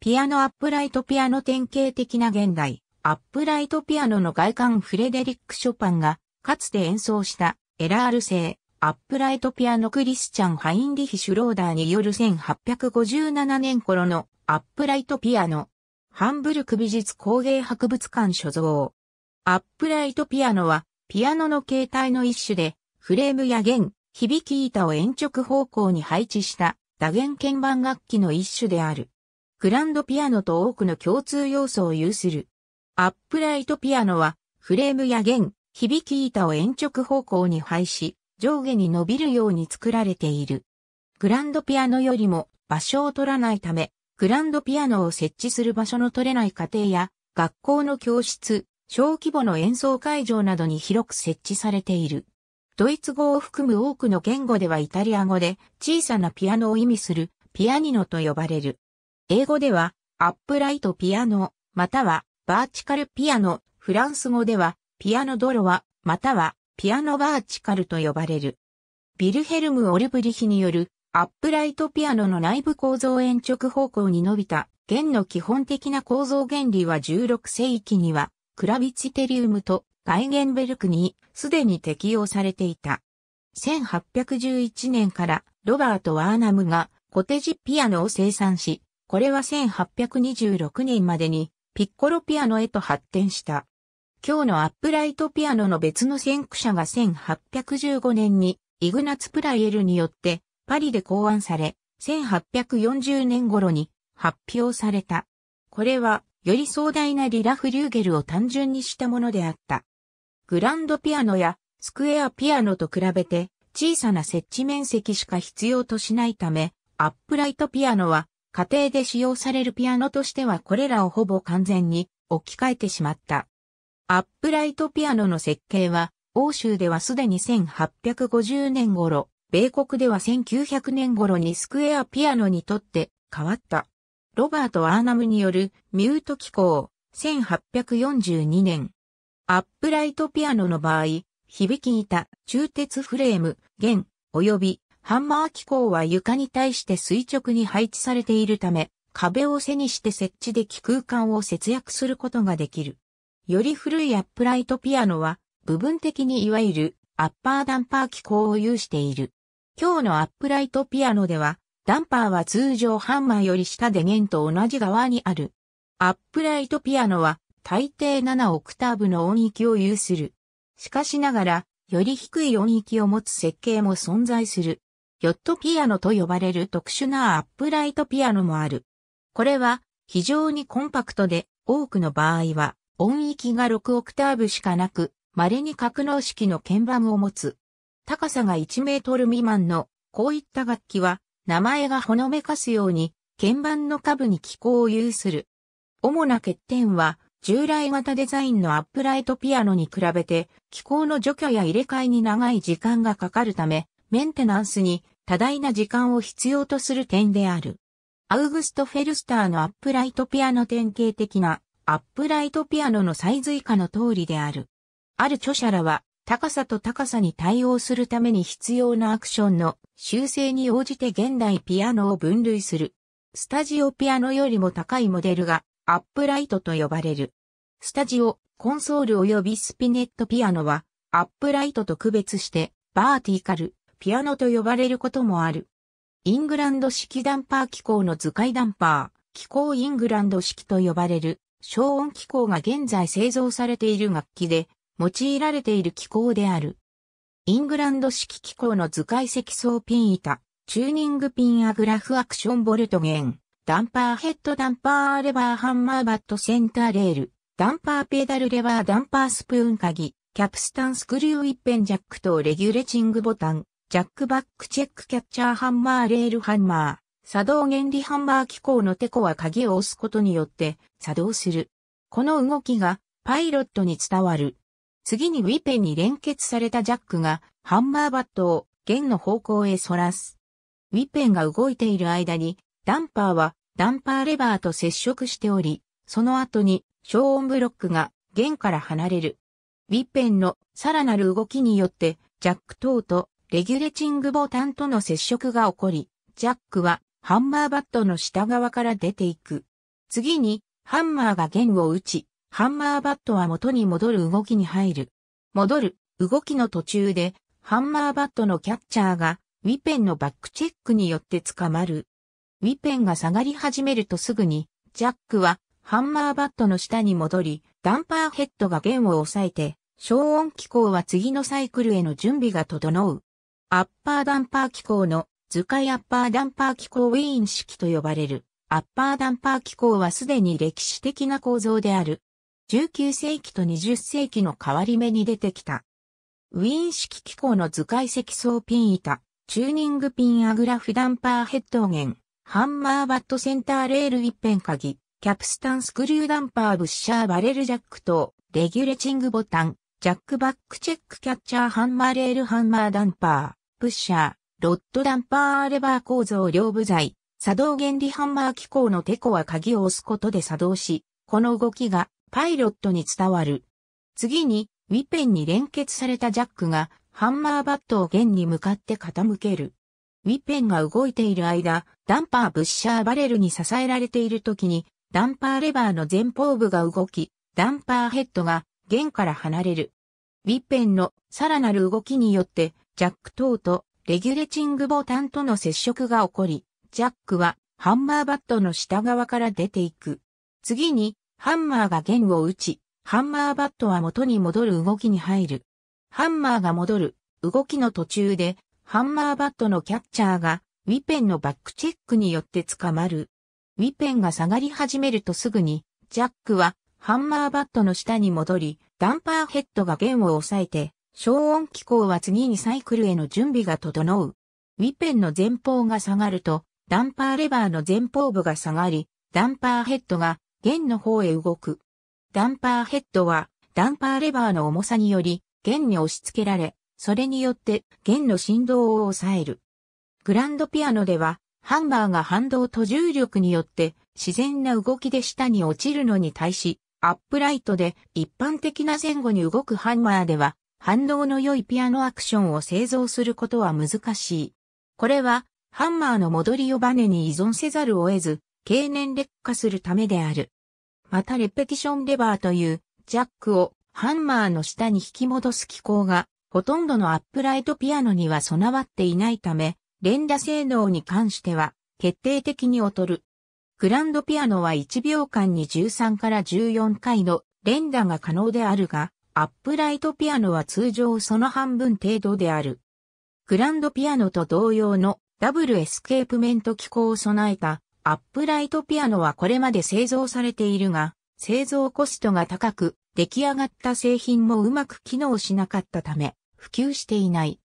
ピアノアップライトピアノ典型的な現代、アップライトピアノの外観フレデリック・ショパンが、かつて演奏した、エラール製、アップライトピアノクリスチャン・ハインリヒ・シュローダーによる1857年頃の、アップライトピアノ。ハンブルク美術工芸博物館所蔵。アップライトピアノは、ピアノの形態の一種で、フレームや弦、響き板を鉛直方向に配置した、打弦鍵盤楽器の一種である。グランドピアノと多くの共通要素を有する。アップライトピアノは、フレームや弦、響き板を延直方向に配し、上下に伸びるように作られている。グランドピアノよりも場所を取らないため、グランドピアノを設置する場所の取れない家庭や、学校の教室、小規模の演奏会場などに広く設置されている。ドイツ語を含む多くの言語ではイタリア語で小さなピアノを意味するピアニノと呼ばれる。英語では、アップライトピアノ、または、バーチカルピアノ、フランス語では、ピアノドロワ、または、ピアノバーチカルと呼ばれる。ビルヘルム・オルブリヒによる、アップライトピアノの内部構造延直方向に伸びた、弦の基本的な構造原理は16世紀には、クラビチテリウムとガイゲンベルクにすでに適用されていた。1811年からロバート・ワーナムがコテジピアノを生産し、これは1826年までにピッコロピアノへと発展した。今日のアップライトピアノの別の先駆者が1815年にイグナツ・プライエルによってパリで考案され、1840年頃に発表された。これはより壮大なリラ・フリューゲルを単純にしたものであった。グランドピアノやスクエアピアノと比べて小さな設置面積しか必要としないため、アップライトピアノは家庭で使用されるピアノとしてはこれらをほぼ完全に置き換えてしまった。アップライトピアノの設計は、欧州ではすでに1850年頃、米国では1900年頃にスクエアピアノにとって変わった。ロバート・アーナムによるミュート機構、1842年。アップライトピアノの場合、響き板、中鉄フレーム、弦、及びハンマー機構は床に対して垂直に配置されているため、壁を背にして設置でき空間を節約することができる。より古いアップライトピアノは、部分的にいわゆるアッパーダンパー機構を有している。今日のアップライトピアノでは、ダンパーは通常ハンマーより下で弦と同じ側にある。アップライトピアノは大抵7オクターブの音域を有する。しかしながら、より低い音域を持つ設計も存在する。ヨットピアノと呼ばれる特殊なアップライトピアノもある。これは非常にコンパクトで多くの場合は音域が6オクターブしかなく稀に格納式の鍵盤を持つ。高さが1メートル未満のこういった楽器は名前がほのめかすように鍵盤の下部に機構を有する。主な欠点は従来型デザインのアップライトピアノに比べて機構の除去や入れ替えに長い時間がかかるためメンテナンスに多大な時間を必要とする点である。アウグスト・フェルスターのアップライトピアノ典型的なアップライトピアノのサイズ以下の通りである。ある著者らは高さと高さに対応するために必要なアクションの修正に応じて現代ピアノを分類する。スタジオピアノよりも高いモデルがアップライトと呼ばれる。スタジオ、コンソール及びスピネットピアノはアップライトと区別してバーティカル、ピアノと呼ばれることもある。イングランド式ダンパー機構の図解ダンパー、機構イングランド式と呼ばれる消音機構が現在製造されている楽器で、用いられている機構である。イングランド式機構の図解積層ピン板、チューニングピンアグラフアクションボルト弦、ダンパーヘッドダンパーレバーハンマーバットセンターレール、ダンパーペダルレバーダンパースプーン鍵、キャプスタンスクリュー一辺ジャックとレギュレチングボタン、ジャックバックチェックキャッチャーハンマーレールハンマー、作動原理ハンマー機構のテコは鍵を押すことによって作動する。この動きがパイロットに伝わる。次にウィペンに連結されたジャックがハンマーバットを弦の方向へ反らす。ウィペンが動いている間にダンパーはダンパーレバーと接触しており、その後に消音ブロックが弦から離れる。ウィペンのさらなる動きによってジャック等とレギュレチングボタンとの接触が起こり、ジャックはハンマーバットの下側から出ていく。次に、ハンマーが弦を打ち、ハンマーバットは元に戻る動きに入る。戻る動きの途中で、ハンマーバットのキャッチャーが、ウィペンのバックチェックによって捕まる。ウィペンが下がり始めるとすぐに、ジャックは、ハンマーバットの下に戻り、ダンパーヘッドが弦を押さえて、消音機構は次のサイクルへの準備が整う。アッパーダンパー機構の図解アッパーダンパー機構ウィーン式と呼ばれる。アッパーダンパー機構はすでに歴史的な構造である。19世紀と20世紀の変わり目に出てきた。ウィーン式機構の図解積層ピン板、チューニングピンアグラフダンパーヘッド弦、ハンマーバットセンターレール一辺鍵、キャプスタンスクリューダンパーブッシャーバレルジャック等、レギュレチングボタン、ジャックバックチェックキャッチャーハンマーレールハンマーダンパー。プッシャー、ロッドダンパーレバー構造両部材、作動原理ハンマー機構のテコは鍵を押すことで作動し、この動きがパイロットに伝わる。次に、ウィペンに連結されたジャックが、ハンマーバットを弦に向かって傾ける。ウィペンが動いている間、ダンパーブッシャーバレルに支えられている時に、ダンパーレバーの前方部が動き、ダンパーヘッドが弦から離れる。ウィッペンのさらなる動きによってジャック等とレギュレチングボタンとの接触が起こり、ジャックはハンマーバットの下側から出ていく。次に、ハンマーが弦を打ち、ハンマーバットは元に戻る動きに入る。ハンマーが戻る動きの途中で、ハンマーバットのキャッチャーがウィペンのバックチェックによって捕まる。ウィペンが下がり始めるとすぐに、ジャックはハンマーバットの下に戻り、ダンパーヘッドが弦を押さえて、消音機構は次にサイクルへの準備が整う。ウィペンの前方が下がると、ダンパーレバーの前方部が下がり、ダンパーヘッドが弦の方へ動く。ダンパーヘッドは、ダンパーレバーの重さにより、弦に押し付けられ、それによって弦の振動を抑える。グランドピアノでは、ハンマーが反動と重力によって自然な動きで下に落ちるのに対し、アップライトで一般的な前後に動くハンマーでは反応の良いピアノアクションを製造することは難しい。これは、ハンマーの戻りをバネに依存せざるを得ず、経年劣化するためである。またレペティションレバーという、ジャックをハンマーの下に引き戻す機構が、ほとんどのアップライトピアノには備わっていないため、連打性能に関しては、決定的に劣る。グランドピアノは1秒間に13から14回の連打が可能であるが、アップライトピアノは通常その半分程度である。グランドピアノと同様のダブルエスケープメント機構を備えたアップライトピアノはこれまで製造されているが、製造コストが高く、出来上がった製品もうまく機能しなかったため、普及していない。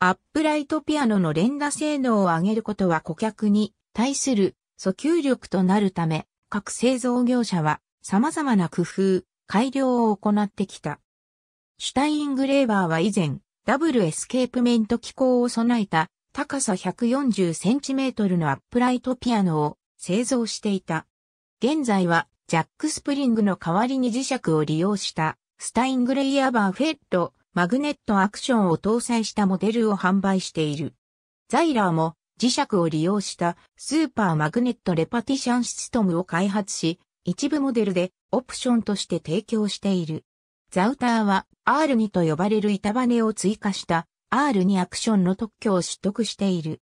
アップライトピアノの連打性能を上げることは顧客に対する訴求力となるため、各製造業者は様々な工夫、改良を行ってきた。シュタイングレーバーは以前、ダブルエスケープメント機構を備えた高さ 140cm のアップライトピアノを製造していた。現在はジャックスプリングの代わりに磁石を利用したスタイングレイヤーバーフェットマグネットアクションを搭載したモデルを販売している。ザイラーも磁石を利用したスーパーマグネットレパティシャンシストムを開発し、一部モデルでオプションとして提供している。ザウターは R2 と呼ばれる板バネを追加した R2 アクションの特許を取得している。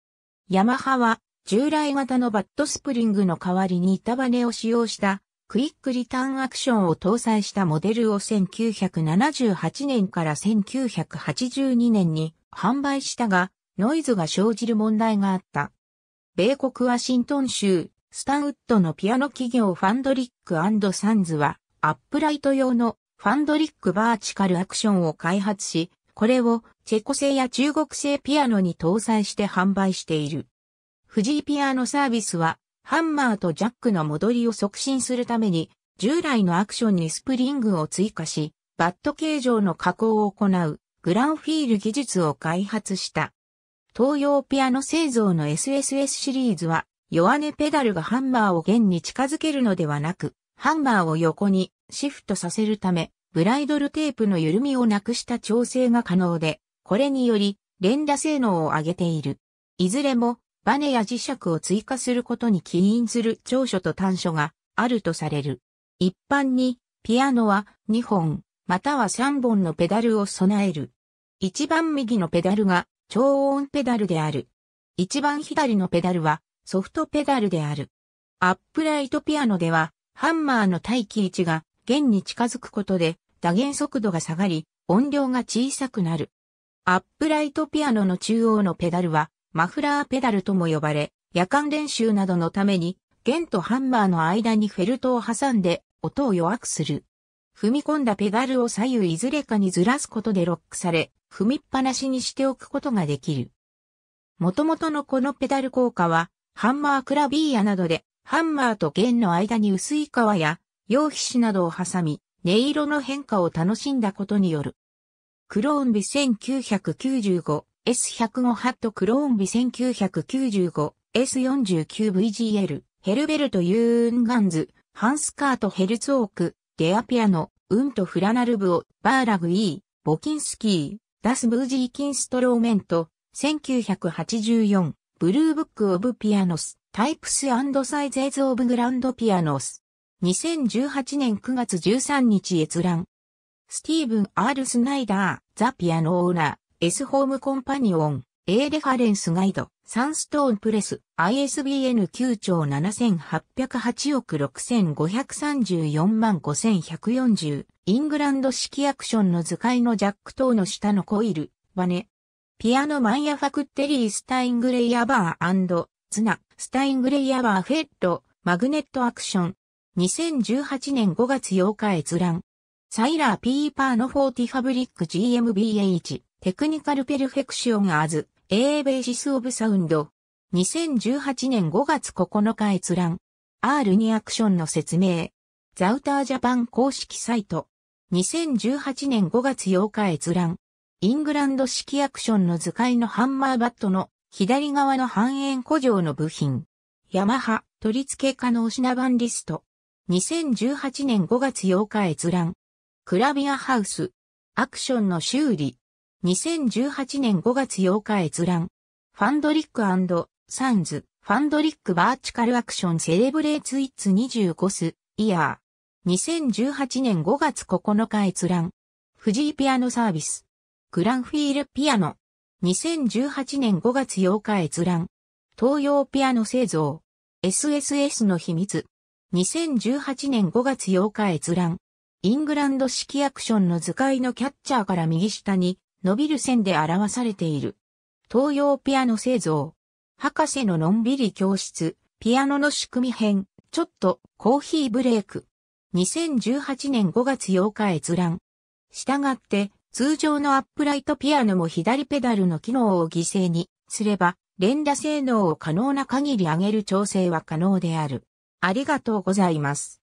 ヤマハは従来型のバットスプリングの代わりに板バネを使用したクイックリターンアクションを搭載したモデルを1978年から1982年に販売したが、ノイズが生じる問題があった。米国ワシントン州、スタンウッドのピアノ企業ファンドリックサンズは、アップライト用のファンドリックバーチカルアクションを開発し、これをチェコ製や中国製ピアノに搭載して販売している。富士ピアノサービスは、ハンマーとジャックの戻りを促進するために、従来のアクションにスプリングを追加し、バット形状の加工を行うグランフィール技術を開発した。東洋ピアノ製造の SSS シリーズは、弱音ペダルがハンマーを弦に近づけるのではなく、ハンマーを横にシフトさせるため、ブライドルテープの緩みをなくした調整が可能で、これにより連打性能を上げている。いずれもバネや磁石を追加することに起因する長所と短所があるとされる。一般にピアノは2本または3本のペダルを備える。一番右のペダルが超音ペダルである。一番左のペダルはソフトペダルである。アップライトピアノではハンマーの待機位置が弦に近づくことで打弦速度が下がり音量が小さくなる。アップライトピアノの中央のペダルはマフラーペダルとも呼ばれ、夜間練習などのために弦とハンマーの間にフェルトを挟んで音を弱くする。踏み込んだペダルを左右いずれかにずらすことでロックされ、踏みっぱなしにしておくことができる。元々のこのペダル効果は、ハンマークラビーヤなどでハンマーと弦の間に薄い皮や、羊皮紙などを挟み、音色の変化を楽しんだことによる。クローンビ 1995S105 ハットクローンビ 1995S49VGL ヘルベルト・ユーンガンズ、ハンスカート・ヘルツオーク、デアピアノ、ウント・フラナルブオ、バーラグ・イー、ボキンスキー、ダス・ブージー・キンストローメント、1984、ブルーブック・オブ・ピアノス、Types and Sizes of Grand Pianos。2018年9月13日閲覧。スティーブン・ R・ スナイダー、ザ・ピアノオーナー、S・ ホームコンパニオン、A・ レファレンスガイド、サンストーンプレス、ISBN 9兆7808億6534万5140、イングランド式アクションの図解のジャック等の下のコイル、バネ。ピアノマンヤファクテリースタイングレイヤバーツナ、スタイングレイヤワーフェット、マグネットアクション。2018年5月8日閲覧。サイラー・ピーパーのフォーティファブリック GMBH、テクニカル・ペルフェクション・アーズ、A ベーシス・オブ・サウンド。2018年5月9日閲覧。R2 アクションの説明。ザウタージャパン公式サイト。2018年5月8日閲覧。イングランド式アクションの図解のハンマーバットの左側の半円古城の部品。ヤマハ、取り付け可能品番リスト。2018年5月8日閲覧。クラビアハウス。アクションの修理。2018年5月8日閲覧。ファンドリックサンズ。ファンドリックバーチカルアクションセレブレイツイッツ25ス、イヤー。2018年5月9日閲覧。フジーピアノサービス。グランフィールピアノ。2018年5月8日閲覧。東洋ピアノ製造。SSS の秘密。2018年5月8日閲覧。イングランド式アクションの図解のキャッチャーから右下に伸びる線で表されている。東洋ピアノ製造。博士ののんびり教室。ピアノの仕組み編。ちょっとコーヒーブレイク。2018年5月8日閲覧。したがって、通常のアップライトピアノも左ペダルの機能を犠牲にすれば、連打性能を可能な限り上げる調整は可能である。ありがとうございます。